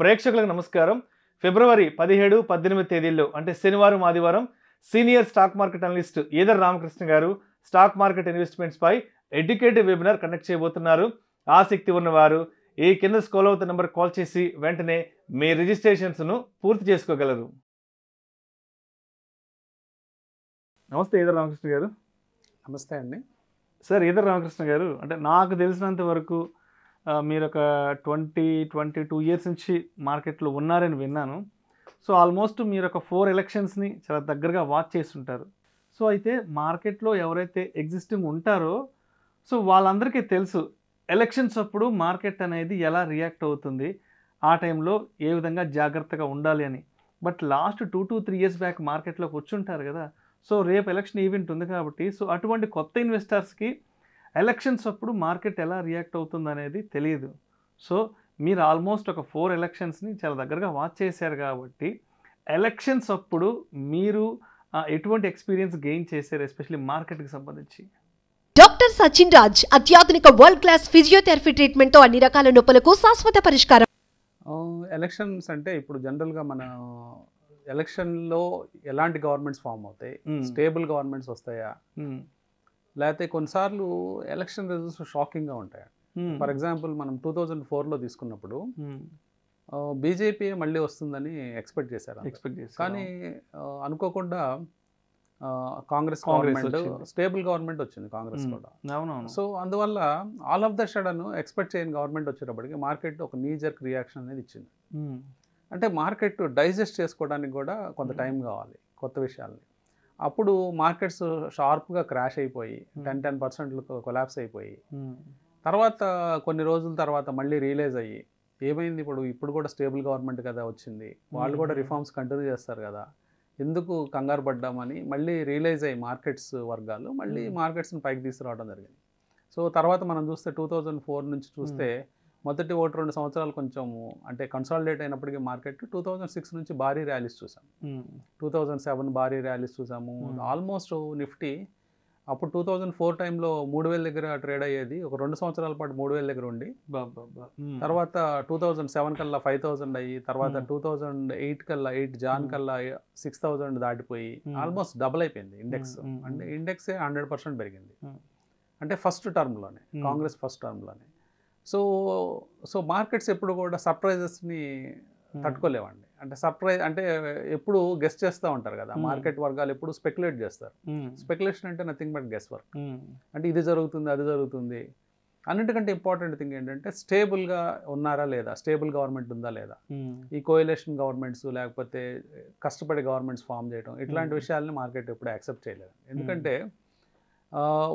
ప్రేక్షకులకు నమస్కారం ఫిబ్రవరి పదిహేడు పద్దెనిమిది తేదీల్లో అంటే శనివారం ఆదివారం senior stock market analyst Edara Ramakrishna గారు స్టాక్ మార్కెట్ ఇన్వెస్ట్మెంట్స్పై ఎడ్యుకేటివ్ వెబినార్ కండక్ట్ చేయబోతున్నారు ఆసక్తి ఉన్నవారు ఈ కింద స్కోల్ అవుతున్న నెంబర్ కాల్ చేసి వెంటనే మీ రిజిస్ట్రేషన్స్ను పూర్తి చేసుకోగలరు నమస్తే ఈదర్ రామకృష్ణ గారు నమస్తే అండి సార్ ఈదర్ రామకృష్ణ గారు అంటే నాకు తెలిసినంత వరకు మీరు ఒక ట్వంటీ ట్వంటీ టూ ఇయర్స్ నుంచి మార్కెట్లో ఉన్నారని విన్నాను సో ఆల్మోస్ట్ మీరు ఒక ఫోర్ ఎలక్షన్స్ని చాలా దగ్గరగా వాచ్ చేస్తుంటారు సో అయితే మార్కెట్లో ఎవరైతే ఎగ్జిస్టింగ్ ఉంటారో సో వాళ్ళందరికీ తెలుసు ఎలక్షన్స్ అప్పుడు మార్కెట్ అనేది ఎలా రియాక్ట్ అవుతుంది ఆ టైంలో ఏ విధంగా జాగ్రత్తగా ఉండాలి అని but last two to three years back మార్కెట్లోకి ఉంటారు కదా సో రేపు ఎలక్షన్ ఈవెంట్ ఉంది కాబట్టి సో అటువంటి కొత్త ఇన్వెస్టర్స్కి ఎలక్షన్స్ అప్పుడు మార్కెట్ ఎలా రియాక్ట్ అవుతుంది అనేది తెలియదు సో మీరు ఆల్మోస్ట్ ఒక ఫోర్ ఎలక్షన్స్ని చాలా దగ్గరగా వాచ్ చేశారు కాబట్టి ఎలక్షన్స్ అప్పుడు మీరు ఎటువంటి ఎక్స్పీరియన్స్ గెయిన్ చేశారు ఎస్పెషల్లీ మార్కెట్కి సంబంధించి డాక్టర్ సచిన్ రాజ్ అత్యాధునిక వరల్డ్ క్లాస్ ఫిజియోథెరపీ ట్రీట్మెంట్తో అన్ని రకాల నొప్పులకు శాశ్వత పరిష్కారం ఎలక్షన్స్ అంటే ఇప్పుడు జనరల్గా మన ఎలక్షన్లో ఎలాంటి గవర్నమెంట్స్ ఫామ్ అవుతాయి స్టేబుల్ గవర్నమెంట్స్ వస్తాయా లేకపోతే కొన్నిసార్లు ఎలక్షన్ రిజల్ట్స్ షాకింగ్గా ఉంటాయి ఫర్ ఎగ్జాంపుల్ మనం టూ థౌజండ్ ఫోర్లో తీసుకున్నప్పుడు బీజేపీ మళ్ళీ వస్తుందని ఎక్స్పెక్ట్ చేశారు ఎక్స్పెక్ట్ చేశారు కానీ అనుకోకుండా కాంగ్రెస్ గవర్నమెంట్ స్టేబుల్ గవర్నమెంట్ వచ్చింది కాంగ్రెస్ కూడా సో అందువల్ల all of the sudden expect చేయని గవర్నమెంట్ వచ్చేటప్పటికి మార్కెట్ ఒక నీజర్క్ రియాక్షన్ అనేది ఇచ్చింది అంటే మార్కెట్ డైజెస్ట్ చేసుకోవడానికి కూడా కొంత టైం కావాలి కొత్త విషయాల్ని అప్పుడు మార్కెట్స్ షార్ప్గా క్రాష్ అయిపోయి టెన్ టెన్ పర్సెంట్లకు కొలాప్స్ అయిపోయి తర్వాత కొన్ని రోజుల తర్వాత మళ్ళీ రియలైజ్ అయ్యి ఏమైంది ఇప్పుడు ఇప్పుడు కూడా స్టేబుల్ గవర్నమెంట్ కదా వచ్చింది వాళ్ళు కూడా రిఫార్మ్స్ కంటిన్యూ చేస్తారు కదా ఎందుకు కంగారు పడ్డామని మళ్ళీ రియలైజ్ అయ్యి మార్కెట్స్ వర్గాలు మళ్ళీ మార్కెట్స్ని పైకి తీసుకురావడం జరిగింది సో తర్వాత మనం చూస్తే టూ థౌజండ్ ఫోర్ నుంచి చూస్తే మొదటి ఒకటి రెండు సంవత్సరాలు కొంచెము అంటే కన్సాలిడేట్ అయినప్పటికీ మార్కెట్ టూ థౌజండ్ సిక్స్ నుంచి భారీ ర్యాలీస్ చూసాం టూ థౌజండ్ సెవెన్ భారీ ర్యాలీస్ చూసాము ఆల్మోస్ట్ నిఫ్టీ అప్పుడు టూ థౌజండ్ ఫోర్ టైంలో మూడు వేల దగ్గర ట్రేడ్ అయ్యేది ఒక రెండు సంవత్సరాల పాటు మూడు వేల దగ్గర ఉండి తర్వాత టూ థౌజండ్ సెవెన్ కల్లా ఫైవ్ థౌజండ్ అయ్యి తర్వాత టూ థౌజండ్ ఎయిట్ కల్లా ఎయిట్ జాన్ కల్లా సిక్స్ థౌజండ్ దాటిపోయి ఆల్మోస్ట్ డబుల్ అయిపోయింది ఇండెక్స్ అంటే ఇండెక్సే హండ్రెడ్ పర్సెంట్ పెరిగింది అంటే ఫస్ట్ టర్మ్లోనే కాంగ్రెస్ ఫస్ట్ టర్మ్లోనే సో సో మార్కెట్స్ ఎప్పుడు కూడా సర్ప్రైజెస్ని తట్టుకోలేవండి అంటే సర్ప్రైజ్ అంటే ఎప్పుడు గెస్ట్ చేస్తూ ఉంటారు కదా మార్కెట్ వర్గాలు ఎప్పుడు స్పెక్యులేట్ చేస్తారు స్పెక్యులేషన్ అంటే నథింగ్ బట్ గెస్ వర్క్ అంటే ఇది జరుగుతుంది అది జరుగుతుంది అన్నిటికంటే ఇంపార్టెంట్ థింగ్ ఏంటంటే స్టేబుల్గా ఉన్నారా లేదా స్టేబుల్ గవర్నమెంట్ ఉందా లేదా ఈ కోయలేషన్ గవర్నమెంట్స్ లేకపోతే కష్టపడి గవర్నమెంట్స్ ఫామ్ చేయడం ఇట్లాంటి విషయాలని మార్కెట్ ఎప్పుడు యాక్సెప్ట్ చేయలేదు ఎందుకంటే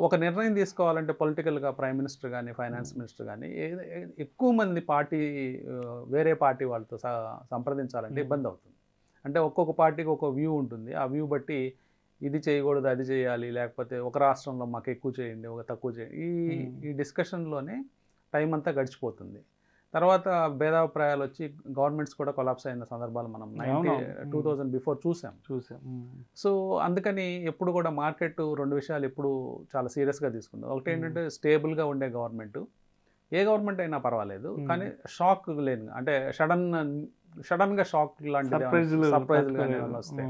ఒక నిర్ణయం తీసుకోవాలంటే పొలిటికల్గా ప్రైమ్ మినిస్టర్ కానీ ఫైనాన్స్ మినిస్టర్ కానీ ఎక్కువ మంది పార్టీ వేరే పార్టీ వాళ్ళతో సంప్రదించాలంటే ఇబ్బంది అవుతుంది అంటే ఒక్కొక్క పార్టీకి ఒక వ్యూ ఉంటుంది ఆ వ్యూ బట్టి ఇది చేయకూడదు అది చేయాలి లేకపోతే ఒక రాష్ట్రంలో మాకు ఎక్కువ చేయండి ఒక తక్కువ చేయండి ఈ ఈ డిస్కషన్లోనే టైం అంతా గడిచిపోతుంది తర్వాత భేదాభిప్రాయాలు వచ్చి గవర్నమెంట్స్ కూడా కొలాప్స్ అయిన సందర్భాలు మనం నైన్టీ టూ థౌజండ్ బిఫోర్ చూసాం చూసాం సో అందుకని ఎప్పుడు కూడా మార్కెట్ రెండు విషయాలు ఎప్పుడు చాలా సీరియస్గా తీసుకుంది ఒకటి ఏంటంటే స్టేబుల్గా ఉండే గవర్నమెంట్ ఏ గవర్నమెంట్ అయినా పర్వాలేదు కానీ షాక్ లేని అంటే సడన్ సడన్గా షాక్ లాంటి సర్ప్రైజ్లు వస్తాయి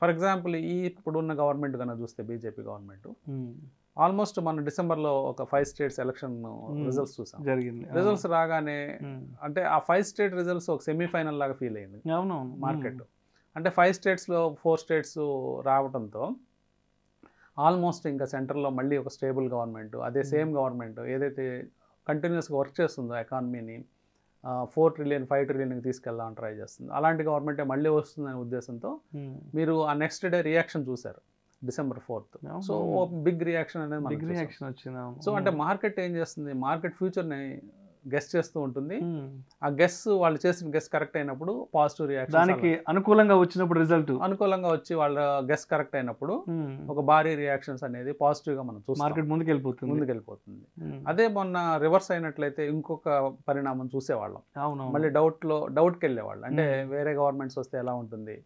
ఫర్ ఎగ్జాంపుల్ ఈ ఇప్పుడున్న గవర్నమెంట్ కన్నా చూస్తే బీజేపీ గవర్నమెంట్ ఆల్మోస్ట్ మనం లో ఒక ఫైవ్ స్టేట్స్ ఎలక్షన్ రిజల్ట్స్ చూసాం జరిగింది రిజల్ట్స్ రాగానే అంటే ఆ ఫైవ్ స్టేట్ రిజల్ట్స్ ఒక సెమీఫైనల్ లాగా ఫీల్ అయింది అవునవును మార్కెట్ అంటే ఫైవ్ స్టేట్స్ లో ఫోర్ స్టేట్స్ రావడంతో ఆల్మోస్ట్ ఇంకా సెంటర్లో మళ్ళీ ఒక స్టేబుల్ గవర్నమెంట్ అదే సేమ్ గవర్నమెంట్ ఏదైతే కంటిన్యూస్గా వర్క్ చేస్తుందో ఎకానమీని ఫోర్ ట్రిలియన్ ఫైవ్ ట్రిలియన్కి తీసుకెళ్దామని ట్రై చేస్తుంది అలాంటి గవర్నమెంటే మళ్ళీ వస్తుందనే ఉద్దేశంతో మీరు ఆ నెక్స్ట్ డే రియాక్షన్ చూశారు December fourth so big reaction అనేది బిగ్ రియాక్షన్ వచ్చింది సో అంటే hmm. మార్కెట్ ఏం చేస్తుంది మార్కెట్ ఫ్యూచర్ని గెస్ చేస్తూ ఉంటుంది hmm. ఆ గెస్ వాళ్ళు చేసిన గెస్ కరెక్ట్ అయినప్పుడు పాజిటివ్ రియాక్షన్ దానికి అనుకూలంగా వచ్చినప్పుడు రిజల్ట్ అనుకూలంగా వచ్చి వాళ్ళ గెస్ కరెక్ట్ అయినప్పుడు hmm. ఒక భారీ రియాక్షన్స్ అనేది పాజిటివ్ గా మనం చూస్తాం మార్కెట్ ముందుకు వెళ్ళిపోతుంది ముందుకు వెళ్ళిపోతుంది అదే మొన్న రివర్స్ అయినట్లయితే ఇంకొక పరిణామం చూసేవాళ్ళం అవును మళ్ళీ డౌట్ లో డౌట్ కి వెళ్ళేవాళ్ళు అంటే వేరే గవర్నమెంట్స్ వస్తే ఎలా ఉంటుంది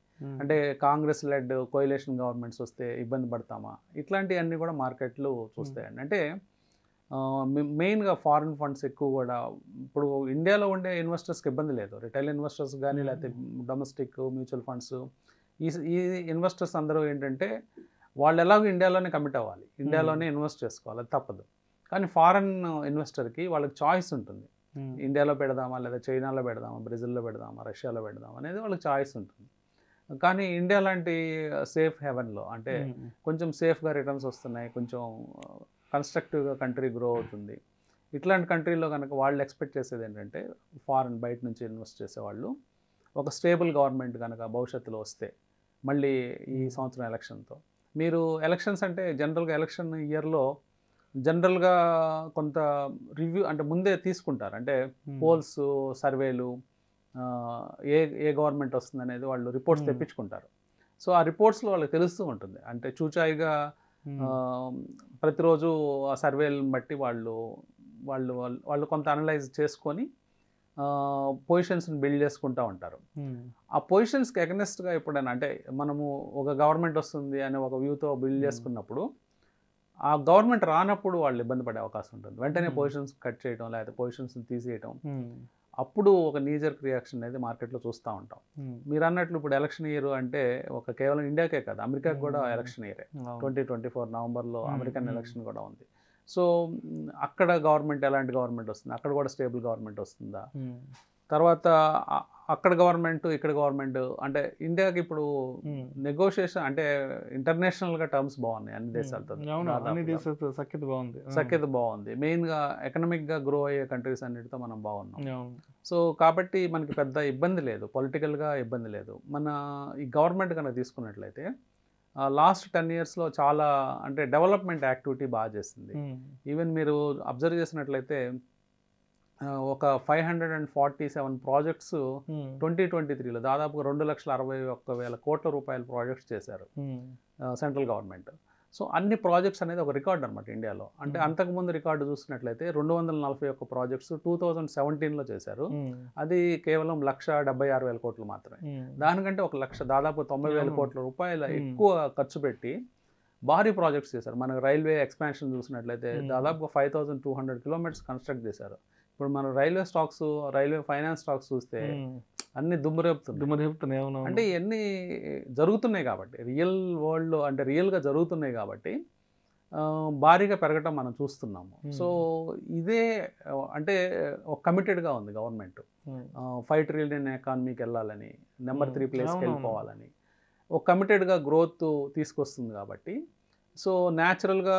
అంటే కాంగ్రెస్ లెడ్ కోయిలేషన్ గవర్నమెంట్స్ వస్తే ఇబ్బంది పడతామా ఇట్లాంటివన్నీ కూడా మార్కెట్లు చూస్తాయండి అంటే మెయిన్గా ఫారిన్ ఫండ్స్ ఎక్కువ కూడా ఇప్పుడు ఇండియాలో ఉండే ఇన్వెస్టర్స్కి ఇబ్బంది లేదు రిటైల్ ఇన్వెస్టర్స్ కానీ లేకపోతే డొమెస్టిక్ మ్యూచువల్ ఫండ్స్ ఈ ఈ ఇన్వెస్టర్స్ అందరూ ఏంటంటే వాళ్ళు ఎలాగో ఇండియాలోనే కమిట్ అవ్వాలి ఇండియాలోనే ఇన్వెస్ట్ చేసుకోవాలి అది తప్పదు కానీ ఫారెన్ ఇన్వెస్టర్కి వాళ్ళకి చాయిస్ ఉంటుంది ఇండియాలో పెడదామా లేదా చైనాలో పెడదామా బ్రెజిల్లో పెడదామా రష్యాలో పెడదామా అనేది వాళ్ళకి చాయిస్ ఉంటుంది కానీ ఇండియా లాంటి సేఫ్ హెవెన్లో అంటే కొంచెం సేఫ్గా రిటర్న్స్ వస్తున్నాయి కొంచెం కన్స్ట్రక్టివ్గా కంట్రీ గ్రో అవుతుంది ఇట్లాంటి కంట్రీలో కనుక వాళ్ళు ఎక్స్పెక్ట్ చేసేది ఏంటంటే ఫారెన్ బయట నుంచి ఇన్వెస్ట్ చేసేవాళ్ళు ఒక స్టేబుల్ గవర్నమెంట్ కనుక భవిష్యత్తులో వస్తే మళ్ళీ ఈ సంవత్సరం ఎలక్షన్తో మీరు ఎలక్షన్స్ అంటే జనరల్గా ఎలక్షన్ ఇయర్లో జనరల్గా కొంత రివ్యూ అంటే ముందే తీసుకుంటారు అంటే పోల్స్ సర్వేలు ఏ ఏ గవర్నమెంట్ వస్తుంది అనేది వాళ్ళు రిపోర్ట్స్ తెప్పించుకుంటారు సో ఆ రిపోర్ట్స్లో వాళ్ళకి తెలుస్తూ ఉంటుంది అంటే చూచాయిగా ప్రతిరోజు ఆ సర్వేలను బట్టి వాళ్ళు వాళ్ళు వాళ్ళు కొంత అనలైజ్ చేసుకొని పొజిషన్స్ని బిల్డ్ చేసుకుంటూ ఉంటారు ఆ పొజిషన్స్కి ఎగనెస్ట్గా ఎప్పుడైనా అంటే మనము ఒక గవర్నమెంట్ వస్తుంది అనే ఒక వ్యూతో బిల్డ్ చేసుకున్నప్పుడు ఆ గవర్నమెంట్ రానప్పుడు వాళ్ళు ఇబ్బంది పడే అవకాశం ఉంటుంది వెంటనే పొజిషన్స్ కట్ చేయడం లేకపోతే పొజిషన్స్ని తీసేయడం అప్పుడు ఒక నీజర్క్ రియాక్షన్ అనేది మార్కెట్లో చూస్తూ ఉంటాం మీరు అన్నట్లు ఇప్పుడు ఎలక్షన్ ఇయర్ అంటే ఒక కేవలం ఇండియాకే కాదు అమెరికాకి కూడా ఎలక్షన్ ఇయరే ట్వంటీ ట్వంటీ ఫోర్ నవంబర్లో అమెరికన్ ఎలక్షన్ కూడా ఉంది సో అక్కడ గవర్నమెంట్ ఎలాంటి గవర్నమెంట్ వస్తుంది అక్కడ కూడా స్టేబుల్ గవర్నమెంట్ వస్తుందా తర్వాత అక్కడ గవర్నమెంట్ ఇక్కడ గవర్నమెంట్ అంటే ఇండియాకి ఇప్పుడు నెగోషియేషన్ అంటే ఇంటర్నేషనల్ గా టర్మ్స్ బాగున్నాయి అన్ని దేశాలతో సఖ్యత బాగుంది సఖ్యత బాగుంది మెయిన్ గా ఎకనామిక్ గా గ్రో అయ్యే కంట్రీస్ అన్నిటితో మనం బాగున్నాం సో కాబట్టి మనకి పెద్ద ఇబ్బంది లేదు పొలిటికల్ గా ఇబ్బంది లేదు మన ఈ గవర్నమెంట్ కనుక తీసుకున్నట్లయితే లాస్ట్ టెన్ ఇయర్స్లో చాలా అంటే డెవలప్మెంట్ యాక్టివిటీ బాగా చేసింది ఈవెన్ మీరు అబ్జర్వ్ చేసినట్లయితే ఒక five hundred and forty seven projects hmm. Twenty twenty త్రీలో దాదాపు రెండు లక్షల అరవై ఒక్క వేల కోట్ల రూపాయల ప్రాజెక్ట్స్ చేశారు hmm. సెంట్రల్ గవర్నమెంట్ సో అన్ని ప్రాజెక్ట్స్ అనేది ఒక రికార్డ్ అనమాట ఇండియాలో అంటే hmm. అంతకుముందు రికార్డు చూసినట్లయితే రెండు వందల నలభై ఒక్క ప్రాజెక్ట్స్ టూ థౌజండ్ సెవెంటీన్లో చేశారు అది కేవలం లక్ష డెబ్బై ఆరు వేల కోట్లు మాత్రమే దానికంటే ఒక లక్ష దాదాపు తొంభై వేల కోట్ల రూపాయల ఎక్కువ ఖర్చు పెట్టి భారీ ప్రాజెక్ట్స్ చేశారు మనకు రైల్వే ఎక్స్పాన్షన్ చూసినట్లయితే దాదాపుగా five thousand two hundred kilometres construct చేశారు ఇప్పుడు మనం railway stocks railway finance stocks చూస్తే అన్ని దుమ్మరేపుతున్నాయి దుమ్మురేపుతున్నాయి అంటే ఇవన్నీ జరుగుతున్నాయి కాబట్టి రియల్ వరల్డ్లో అంటే రియల్గా జరుగుతున్నాయి కాబట్టి భారీగా పెరగటం మనం చూస్తున్నాము సో ఇదే అంటే ఒక కమిటెడ్గా ఉంది గవర్నమెంట్ ఫైవ్ ట్రిలియన్ ఎకానమీకి వెళ్ళాలని నెంబర్ త్రీ ప్లేస్కి వెళ్ళిపోవాలని ఒక కమిటెడ్గా గ్రోత్ తీసుకొస్తుంది కాబట్టి సో న్యాచురల్గా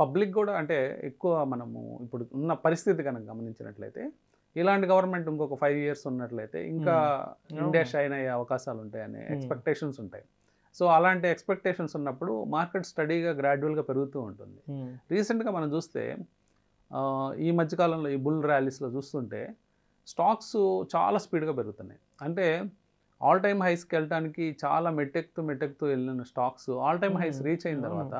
పబ్లిక్ కూడా అంటే ఎక్కువ మనము ఇప్పుడు ఉన్న పరిస్థితి కనుక గమనించినట్లయితే ఇలాంటి గవర్నమెంట్ ఇంకొక ఫైవ్ ఇయర్స్ ఉన్నట్లయితే ఇంకా ఇండియా hmm. షైన్ అయ్యే అవకాశాలు ఉంటాయనే ఎక్స్పెక్టేషన్స్ ఉంటాయి సో hmm. అలాంటి ఎక్స్పెక్టేషన్స్ ఉన్నప్పుడు మార్కెట్ స్టడీగా గ్రాడ్యువల్గా పెరుగుతూ ఉంటుంది రీసెంట్గా hmm. మనం చూస్తే ఈ మధ్యకాలంలో ఈ బుల్ ర్యాలీస్లో చూస్తుంటే స్టాక్స్ చాలా స్పీడ్గా పెరుగుతున్నాయి అంటే ఆల్ టైమ్ హైస్కి వెళ్ళడానికి చాలా మెట్టెక్తూ మెట్టెక్తూ వెళ్ళిన stocks all time highs reach అయిన తర్వాత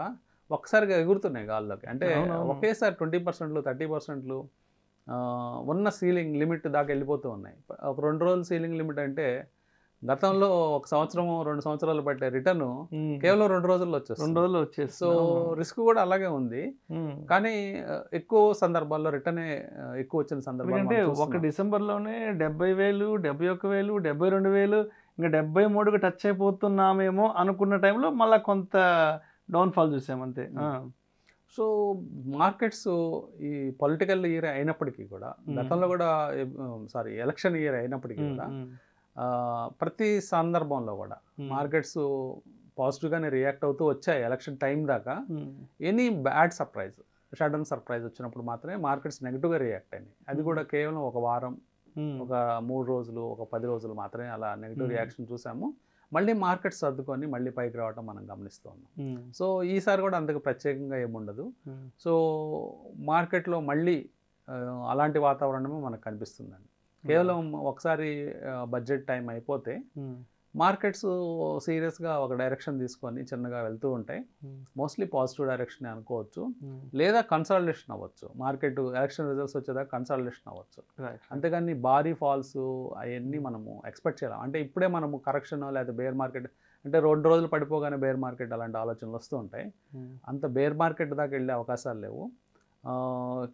ఒకసారిగా ఎగురుతున్నాయి గాల్లోకి అంటే ఒకేసారి ట్వంటీ పర్సెంట్లు థర్టీ పర్సెంట్లు ఉన్న సీలింగ్ లిమిట్ దాకా వెళ్ళిపోతూ ఉన్నాయి ఒక రెండు రోజులు సీలింగ్ లిమిట్ అంటే గతంలో ఒక సంవత్సరం రెండు సంవత్సరాలు పట్టే రిటర్న్ కేవలం రెండు రోజుల్లో వచ్చేస్తుంది రెండు రోజుల్లో వచ్చేసి సో రిస్క్ కూడా అలాగే ఉంది కానీ ఎక్కువ సందర్భాల్లో రిటర్న్ ఎక్కువ వచ్చిన సందర్భం అంటే ఒక డిసెంబర్లోనే డెబ్బై వేలు డెబ్బై ఒక్క వేలు డెబ్బై రెండు వేలు ఇంకా డెబ్బై మూడుకి టచ్ అయిపోతున్నామేమో అనుకున్న టైంలో మళ్ళీ కొంత డౌన్ఫాల్ అంతే సో మార్కెట్స్ ఈ పొలిటికల్ ఇయర్ అయినప్పటికీ కూడా గతంలో కూడా సారీ ఎలక్షన్ ఇయర్ అయినప్పటికీ కూడా ప్రతి సందర్భంలో కూడా hmm. మార్కెట్స్ పాజిటివ్గానే రియాక్ట్ అవుతూ వచ్చాయి ఎలక్షన్ టైం దాకా hmm. Any bad surprise sudden surprise వచ్చినప్పుడు మాత్రమే మార్కెట్స్ నెగిటివ్గా రియాక్ట్ అయినాయి అది hmm. కూడా కేవలం ఒక వారం ఒక మూడు రోజులు ఒక పది రోజులు మాత్రమే అలా నెగిటివ్ రియాక్షన్ చూసాము మళ్ళీ మార్కెట్ సర్దుకొని మళ్ళీ పైకి రావడం మనం గమనిస్తూ ఉన్నాం సో ఈసారి కూడా అంతకు ప్రత్యేకంగా ఏముండదు సో మార్కెట్లో మళ్ళీ అలాంటి వాతావరణమే మనకు కనిపిస్తుందండి కేవలం ఒకసారి బడ్జెట్ టైం అయిపోతే మార్కెట్స్ సీరియస్గా ఒక డైరెక్షన్ తీసుకొని చిన్నగా వెళ్తూ ఉంటాయి మోస్ట్లీ పాజిటివ్ డైరెక్షన్ అనుకోవచ్చు లేదా కన్సల్టేషన్ అవ్వచ్చు మార్కెట్ ఎలక్షన్ రిజల్ట్స్ వచ్చేదాకా కన్సల్టేషన్ అవ్వచ్చు అంతేగాని భారీ ఫాల్స్ అవన్నీ మనము ఎక్స్పెక్ట్ చేయాలి అంటే ఇప్పుడే మనము కరెక్షన్ లేదా బేర్ మార్కెట్ అంటే రెండు రోజులు పడిపోగానే బేర్ మార్కెట్ అలాంటి ఆలోచనలు వస్తూ ఉంటాయి అంత బేర్ మార్కెట్ దాకా వెళ్ళే అవకాశాలు లేవు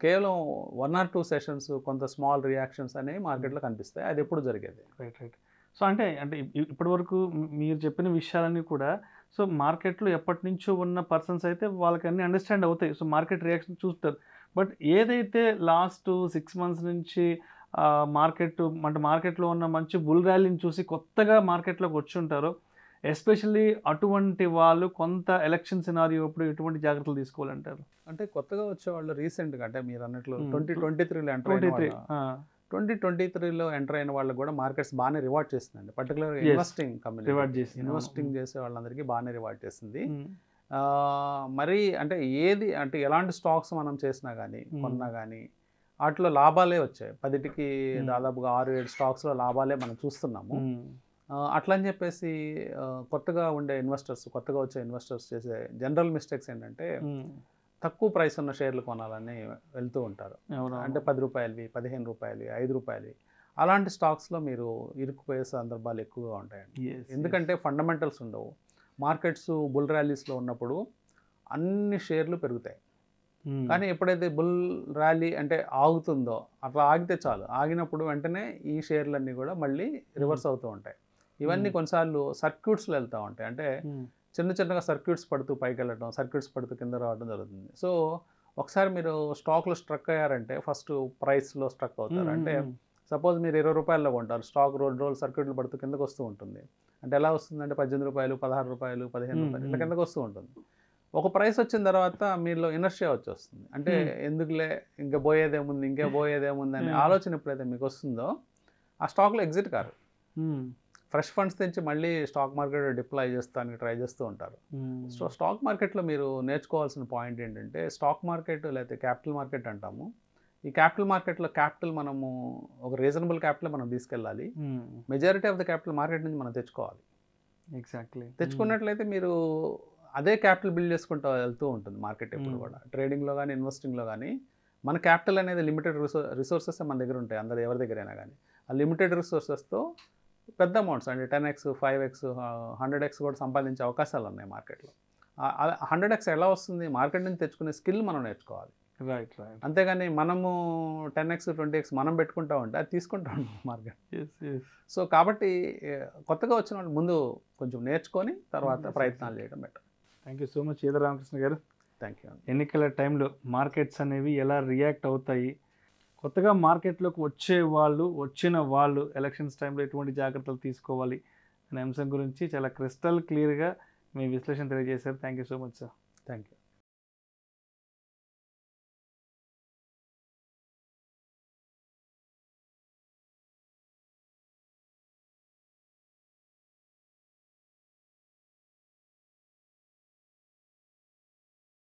కేవలం వన్ ఆర్ టూ సెషన్స్ కొంత స్మాల్ రియాక్షన్స్ అనేవి మార్కెట్లో కనిపిస్తాయి అది ఎప్పుడు జరిగేది రైట్ రైట్ సో అంటే అంటే ఇప్పటి వరకు మీరు చెప్పిన విషయాలన్నీ కూడా సో మార్కెట్లో ఎప్పటి నుంచో ఉన్న పర్సన్స్ అయితే వాళ్ళకి అన్నీ అండర్స్టాండ్ అవుతాయి సో మార్కెట్ రియాక్షన్ చూస్తారు బట్ ఏదైతే లాస్ట్ సిక్స్ మంత్స్ నుంచి మార్కెట్ అంటే మార్కెట్లో ఉన్న మంచి బుల్ ర్యాలీని చూసి కొత్తగా మార్కెట్లోకి వచ్చి ఉంటారో ఎస్పెషల్లీ అటువంటి వాళ్ళు కొంత ఎలక్షన్ సినారీ అప్పుడు ఎటువంటి జాగ్రత్తలు తీసుకోవాలంటారు అంటే కొత్తగా వచ్చే వాళ్ళు రీసెంట్గా అంటే మీరు అన్నట్లు ట్వంటీ ట్వంటీ త్రీలో enter twenty three twenty twenty త్రీలో ఎంటర్ అయిన వాళ్ళకి కూడా మార్కెట్స్ బాగానే రివార్డ్ చేస్తుందండి పర్టికులర్ ఇన్వెస్టింగ్ కంపెనీ రివార్డ్ చేసి ఇన్వెస్టింగ్ చేసే వాళ్ళందరికీ బాగానే రివార్డ్ చేసింది మరి అంటే ఏది అంటే ఎలాంటి స్టాక్స్ మనం చేసినా కానీ కొన్నా కానీ వాటిలో లాభాలే వచ్చాయి పదిటికి దాదాపుగా ఆరు ఏడు స్టాక్స్లో లాభాలే మనం చూస్తున్నాము అట్లని చెప్పేసి కొత్తగా ఉండే ఇన్వెస్టర్స్ కొత్తగా వచ్చే ఇన్వెస్టర్స్ చేసే జనరల్ మిస్టేక్స్ ఏంటంటే తక్కువ ప్రైస్ ఉన్న షేర్లు కొనాలని వెళ్తూ ఉంటారు అంటే పది రూపాయలవి పదిహేను రూపాయలవి ఐదు రూపాయలవి అలాంటి స్టాక్స్లో మీరు ఇరుక్కుపోయే సందర్భాలు ఎక్కువగా ఉంటాయండి ఎందుకంటే ఫండమెంటల్స్ ఉండవు మార్కెట్స్ బుల్ ర్యాలీస్లో ఉన్నప్పుడు అన్ని షేర్లు పెరుగుతాయి కానీ ఎప్పుడైతే బుల్ ర్యాలీ అంటే ఆగుతుందో అట్లా ఆగితే చాలు ఆగినప్పుడు వెంటనే ఈ షేర్లన్నీ కూడా మళ్ళీ రివర్స్ అవుతూ ఉంటాయి ఇవన్నీ కొన్నిసార్లు సర్క్యూట్స్లో వెళ్తూ ఉంటాయి అంటే చిన్న చిన్నగా సర్క్యూట్స్ పడుతూ పైకి వెళ్ళడం సర్క్యూట్స్ పడుతూ కింద రావడం జరుగుతుంది సో ఒకసారి మీరు స్టాక్లో స్ట్రక్ అయ్యారంటే ఫస్ట్ ప్రైస్లో స్ట్రక్ అవుతారు అంటే సపోజ్ మీరు ఇరవై రూపాయల్లో కొంటారు స్టాక్ రోజు రోజు సర్క్యూట్లు పడుతూ కిందకు వస్తూ ఉంటుంది అంటే ఎలా వస్తుందంటే పద్దెనిమిది రూపాయలు పదహారు రూపాయలు పదిహేను రూపాయలు ఇట్లా కిందకు వస్తూ ఉంటుంది ఒక ప్రైస్ వచ్చిన తర్వాత మీలో ఇనర్షియా వచ్చి వస్తుంది అంటే ఎందుకులే ఇంకా పోయేదేముంది ఇంకా పోయేదేముంది అనే ఆలోచన ఎప్పుడైతే మీకు వస్తుందో ఆ స్టాక్లో ఎగ్జిట్ కారు ఫ్రెష్ ఫండ్స్ తెచ్చి మళ్ళీ స్టాక్ మార్కెట్ డిప్లాయ్ చేస్తానికి ట్రై చేస్తూ ఉంటారు సో స్టాక్ మార్కెట్లో మీరు నేర్చుకోవాల్సిన పాయింట్ ఏంటంటే స్టాక్ మార్కెట్ లేకపోతే క్యాపిటల్ మార్కెట్ అంటాము ఈ క్యాపిటల్ మార్కెట్లో క్యాపిటల్ మనము ఒక రీజనబుల్ క్యాపిటల్ మనం తీసుకెళ్ళాలి majority of the capital market నుంచి మనం తెచ్చుకోవాలి ఎగ్జాక్ట్లీ తెచ్చుకున్నట్లయితే మీరు అదే క్యాపిటల్ బిల్డ్ చేసుకుంటూ వెళ్తూ ఉంటుంది మార్కెట్ ఎప్పుడు కూడా ట్రేడింగ్లో కానీ ఇన్వెస్టింగ్లో కానీ మన క్యాపిటల్ అనేది లిమిటెడ్ రిసోర్సెస్ మన దగ్గర ఉంటాయి అందరు ఎవరి దగ్గరైనా కానీ ఆ లిమిటెడ్ రిసోర్సెస్తో పెద్ద అమౌంట్స్ అండి ten x five x hundred x కూడా సంపాదించే అవకాశాలు ఉన్నాయి మార్కెట్లో హండ్రెడ్ ఎక్స్ ఎలా వస్తుంది మార్కెట్ నుంచి తెచ్చుకునే స్కిల్ మనం నేర్చుకోవాలి రైట్ రైట్ అంతేగాని మనము టెన్ ఎక్స్ ట్వంటీ ఎక్స్ మనం పెట్టుకుంటా ఉంటే అది తీసుకుంటా ఉంటాం మార్కెట్ సో కాబట్టి కొత్తగా వచ్చిన వాళ్ళు ముందు కొంచెం నేర్చుకొని తర్వాత ప్రయత్నాలు చేయడం better thank you so much Ramakrishna garu thank you ఎన్నికల టైంలో మార్కెట్స్ అనేవి ఎలా రియాక్ట్ అవుతాయి కొత్తగా మార్కెట్లోకి వచ్చే వాళ్ళు వచ్చిన వాళ్ళు ఎలక్షన్స్ టైంలో ఎటువంటి జాగ్రత్తలు తీసుకోవాలి అనే అంశం గురించి చాలా క్రిస్టల్ క్లియర్గా మీ విశ్లేషణ తెలియజేశారు thank you so much sir thank you